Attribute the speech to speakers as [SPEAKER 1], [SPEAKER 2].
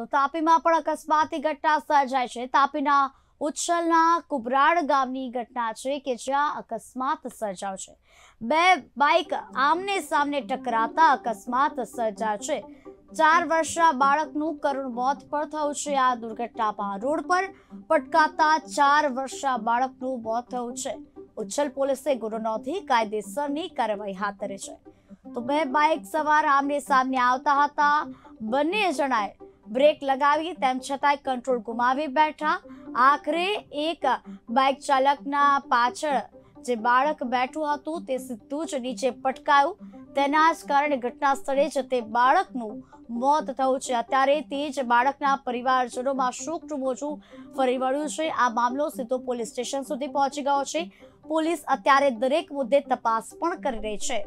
[SPEAKER 1] તો તાપીમાં પણ અકસ્માતની ઘટના સર્જાય છે તાપીના ઉચ્છલના કુબરાડ ગામની ઘટના છે કે જ્યાં અકસ્માત સર્જાવ છે બે બાઇક આમને સામને ટકરાતા અકસ્માત સર્જા છે ચાર વર્ષના બાળકનું કરુણ મોત પણ થયું છે આ દુર્ઘટનામાં રોડ પર પટકાતા ચાર વર્ષના બાળકનું મોત થયું છે ઉચ્છલ પોલીસે ગુરુ નોંધી કાયદેસરની કાર્યવાહી હાથ ધરી છે તો બે બાઇક સવાર આમને સામને આવતા હતા બંને જણાએ બ્રેક લગાવી તેમ છતાંય કંટ્રોલ ગુમાવી બેઠા આખરે એક બાઇક ચાલકના પાછળ જે બાળક બેઠું હતું તે સીધું જ નીચે પટકાયું તેના જ કારણે ઘટના સ્થળે જ તે બાળકનું મોત થયું છે અત્યારે તે જ બાળકના પરિવારજનોમાં શોકનું મોજું ફરી વળ્યું છે આ મામલો સીધો પોલીસ સ્ટેશન સુધી પહોંચી ગયો છે પોલીસ અત્યારે દરેક મુદ્દે તપાસ પણ કરી રહી છે